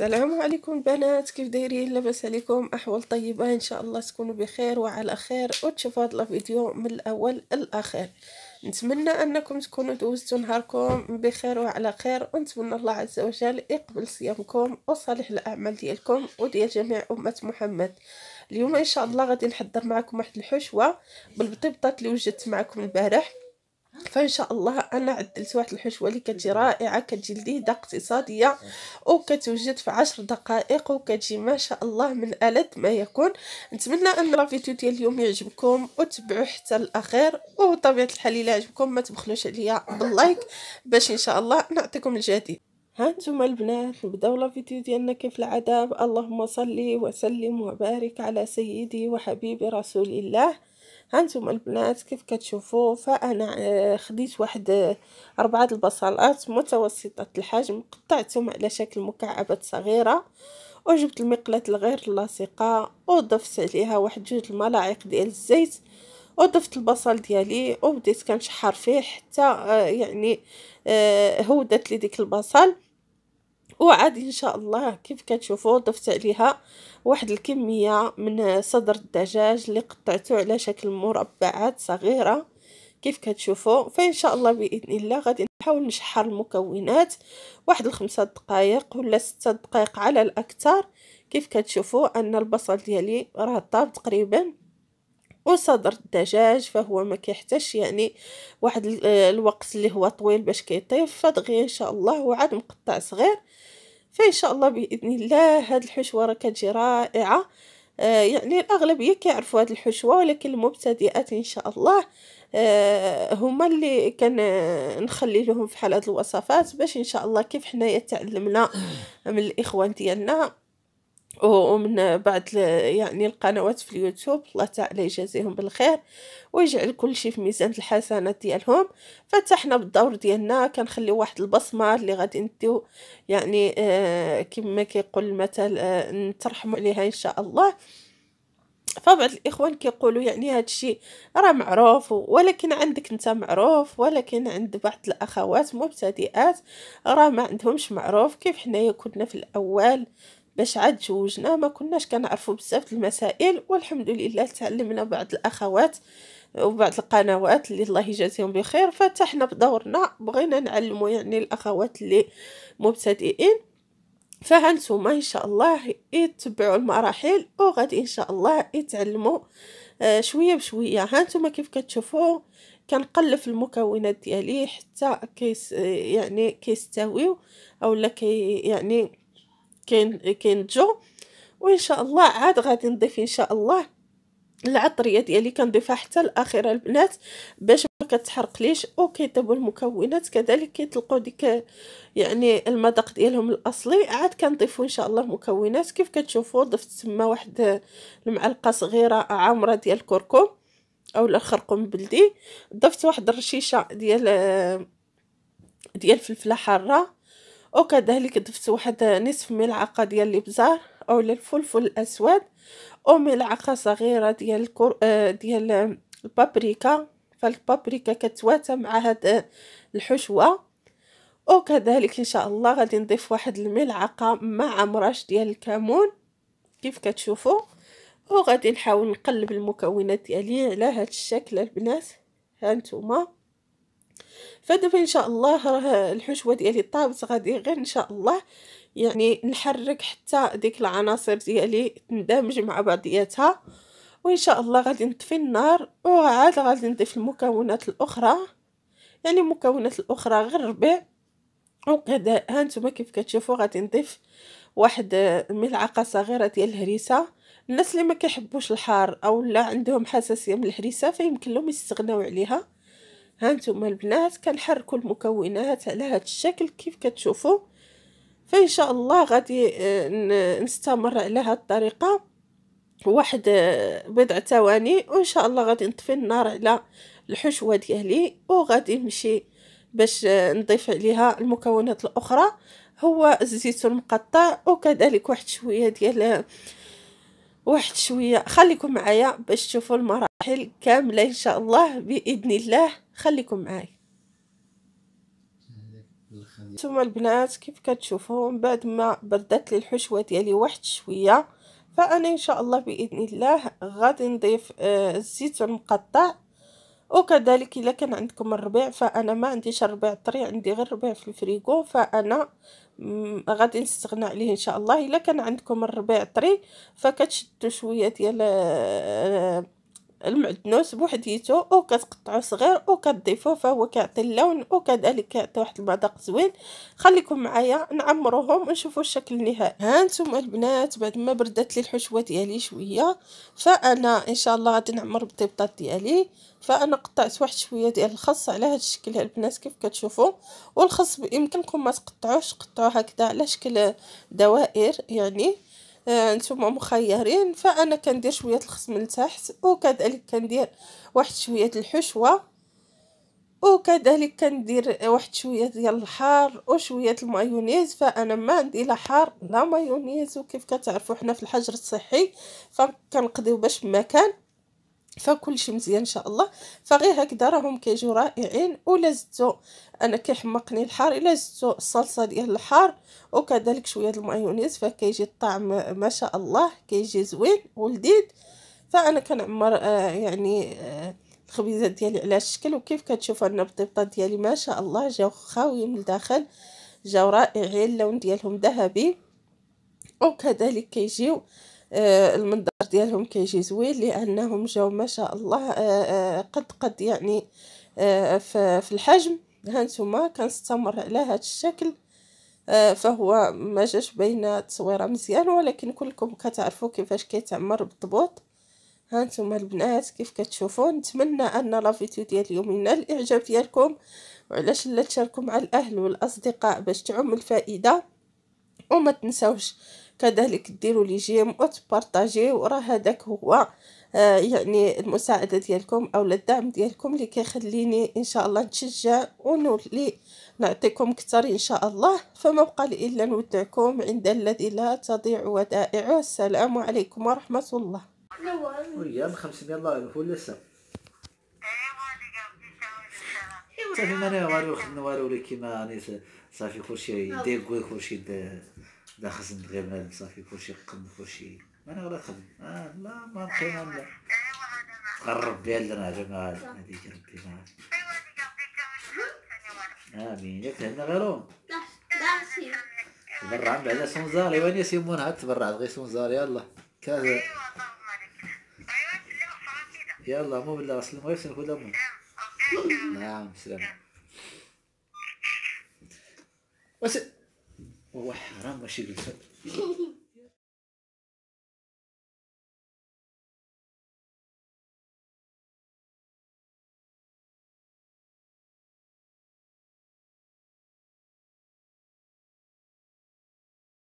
السلام عليكم بنات كيف دايرين لاباس عليكم احوال طيبه ان شاء الله تكونوا بخير وعلى خير وتشوفوا هذا الفيديو من الاول للاخير نتمنى انكم تكونوا دوزتوا نهاركم بخير وعلى خير ونتمنى الله عز وجل يقبل صيامكم وصالح الاعمال ديالكم وديال جميع امه محمد اليوم ان شاء الله غادي نحضر معكم واحد الحشوه بالبطيطات اللي وجدت معكم البارح فان شاء الله انا عدلت واحد الحشوه اللي كتجي رائعه كتجي لذيذه اقتصاديه وكتوجد في عشر دقائق وكتجي ما شاء الله من الد ما يكون نتمنى ان الفيديو ديال اليوم يعجبكم وتبعوا حتى الاخير وطبيعه الحال الا عجبكم ما تبخلوش عليا باللايك باش ان شاء الله نعطيكم الجديد ها نتوما البنات نبداو لا فيديو ديالنا كيف العذاب اللهم صلي وسلم وبارك على سيدي وحبيبي رسول الله هانتوما البنات كيف كتشوفوا فانا آه، خديت واحد آه، اربعه البصلات متوسطه الحجم قطعتهم على شكل مكعبات صغيره وجبت المقلاة الغير لاصقه وضفت عليها واحد جوج الملاعق ديال الزيت وضفت البصل ديالي وبديت كنشحر فيه حتى آه، يعني هودت لي ديك البصل وعاد ان شاء الله كيف كتشوفوا ضفت عليها واحد الكمية من صدر الدجاج اللي قطعته على شكل مربعات صغيرة كيف كتشوفوا فان شاء الله باذن الله غادي نحاول نشحر المكونات واحد الخمسة دقائق ولا ستة دقائق على الاكثر كيف كتشوفوا ان البصل ديالي راه طاب تقريبا وصدر الدجاج فهو ما كيحتاج يعني واحد الوقت اللي هو طويل باش كيطيب فدغيا ان شاء الله وعاد مقطع صغير فإن شاء الله بإذن الله هاد الحشوة راه كتجي رائعة آه، يعني الأغلبية كيعرفوا هاد الحشوة ولكن المبتدئات إن شاء الله آه، هما اللي نخلي لهم فحال هاد الوصفات باش إن شاء الله كيف حنايا تعلمنا من الإخوان ديالنا ومن بعد يعني القنوات في اليوتيوب الله تعالى يجازيهم بالخير ويجعل كل شيء في ميزان الحسنات ديالهم فتحنا بالدور ديالنا كنخليو واحد البصمه اللي غادي نديو يعني آه كما كيقول المثل آه نترحموا عليها ان شاء الله فبعض الاخوان كيقولوا يعني هذا الشيء راه معروف ولكن عندك انت معروف ولكن عند بعض الاخوات مبتدئات راه ما عندهمش معروف كيف حنايا كنا في الاول باش عاد تزوجنا ما كناش كنعرفوا بزاف المسائل والحمد لله تعلمنا بعض الاخوات وبعض القنوات اللي الله يجازيهم بخير فتحنا بدورنا بغينا نعلموا يعني الاخوات اللي مبتدئين فهانتوما ان شاء الله يتبعوا المراحل وغادي ان شاء الله يتعلموا آه، شويه بشويه هانتوما كيف كتشوفوا كنقلف المكونات ديالي حتى كيس آه، يعني كيستويو اولا كي يعني كاين كاين جو وان شاء الله عاد غادي نضيف ان شاء الله العطريه ديالي كنضيفها حتى الاخيره البنات باش ما كتحرقليش وكيطيبوا المكونات كذلك كيطلقوا ديك يعني المذاق ديالهم الاصلي عاد كنضيفوا ان شاء الله المكونات كيف كتشوفوا ضفت تما واحد المعلقه صغيره عامره ديال الكركم او الخرقوم بلدي ضفت واحد الرشيشه ديال ديال الفلفله حاره وكذلك ضفت واحد نصف ملعقة ديال الابزار او الفلفل الاسود وملعقة صغيرة ديال الكر... آه، ديال البابريكا فالبابريكا كتواتى مع هاد آه، الحشوة وكذلك ان شاء الله غادي نضيف واحد الملعقة مع مراش ديال الكمون كيف كتشوفوا وغادي نحاول نقلب المكونات ديالي على هاد الشكل البنات هانتوما فدابا ان شاء الله راه الحشوه ديالي طابت غادي غير ان شاء الله يعني نحرك حتى ديك العناصر ديالي تندمج مع بعضياتها وان شاء الله غادي نطفي النار وعاد غادي نضيف المكونات الاخرى يعني المكونات الاخرى غير ربع وكذا هانتوما كيف كتشوفوا غادي نضيف واحد ملعقه صغيره ديال الهريسه الناس اللي ما كيحبوش الحار او لا عندهم حساسيه من الهريسه فيمكن لهم يستغناو عليها هانتوما البنات كنحركو المكونات على هاد الشكل كيف كتشوفوا فان شاء الله غادي آه، نستمر على هاد الطريقه واحد آه، بضع ثواني وان شاء الله غادي نطفي النار على الحشوه ديالي وغادي نمشي باش آه، نضيف عليها المكونات الاخرى هو الزيت المقطع وكذلك واحد شويه ديال واحد شويه خليكم معايا باش تشوفوا المراحل كامله ان شاء الله باذن الله خليكم معايا ثم البنات كيف كتشوفوا بعد ما بردت لي الحشوه ديالي واحد شويه فانا ان شاء الله باذن الله غادي نضيف آه، الزيت المقطع وكذلك إذا كان عندكم الربيع فأنا ما عنديش الربيع طري عندي غير الربيع في الفريغو فأنا غادي نستغنى عليه إن شاء الله إلا كان عندكم الربيع طري فكتشدو شوية ديال آه، المعدنوس بوحديتو او كتقطعو صغير او كتضيفو فهو كيعطي اللون او كذلك كيعطي واحد المذاق زوين خليكم معايا نعمروهم ونشوفو الشكل النهائي هانتوما البنات بعد ما بردت لي الحشوه ديالي شويه فانا ان شاء الله غادي نعمر بالطيبطات ديالي فانا قطعت واحد شويه ديال الخس على هذا الشكل البنات كيف كتشوفوا والخس يمكنكم ما تقطعوش قطعوه هكذا على شكل دوائر يعني آه، نتوما مخيرين فانا كندير شويه الخصم لتحت وكذلك كندير واحد شويه الحشوه وكذلك كندير واحد شويه ديال الحار وشويه المايونيز فانا ما عندي لا حار لا مايونيز وكيف كتعرفوا حنا في الحجر الصحي فكنقضيو باش ما كان فكل شيء مزيان ان شاء الله فغير هكذا راهم كيجيو رائعين ولا زدتو انا كيحمقني الحار الا زدتو الصلصه ديال الحار وكذلك شويه المايونيز فكيجي الطعم ما شاء الله كيجي زوين ولذيذ فانا كنعمر آه، يعني آه، الخبيزات ديالي على الشكل وكيف كتشوفوا انا البطيطه ديالي ما شاء الله جاو خاويين من الداخل جاو رائعين اللون ديالهم ذهبي وكذلك كيجيو آه، المنظر ديالهم كيجي زوين لانهم جاو ما شاء الله آه، آه، قد قد يعني في الحجم هانتوما كنستمر على هذا الشكل فهو ما جاش بين التصويره مزيان ولكن كلكم كتعرفوا كيفاش كيتعمر بالضبط هانتوما البنات كيف كتشوفوا نتمنى ان لا فيديو ديال اليوم ينال الاعجاب ديالكم وعلاش لا تشاركوا مع الاهل والاصدقاء باش تعم الفائده وما تنساوش كذلك ديروا لي جيم وتبارطاجيو راه هذاك هو آه، يعني المساعده ديالكم او الدعم ديالكم اللي كيخليني ان شاء الله نتشجع ونولي نعطيكم اكثر ان شاء الله فما بقى لي الا نودعكم عند الذي لا تضيع ودائعه السلام عليكم ورحمه الله مريم 500 الله الفول صافي ما انا غير خدنا والو ولكن راني صافي كلشي يدير كلشي دا خزن غير بنادم صافي كلشي قد كلشي انا غير خدم آه لا ما نقينا لا قرب بها لنا جماعة هذيك ربي ما امين ياك هنا غيرو تبرع بعدا سونزار وين يا سيمون عاد تبرع غير سونزاري يلا كذا أيوة، يلا مو بالله غسل المغرب سنكون لامون نعم سلام واش هو حرام ماشي يقول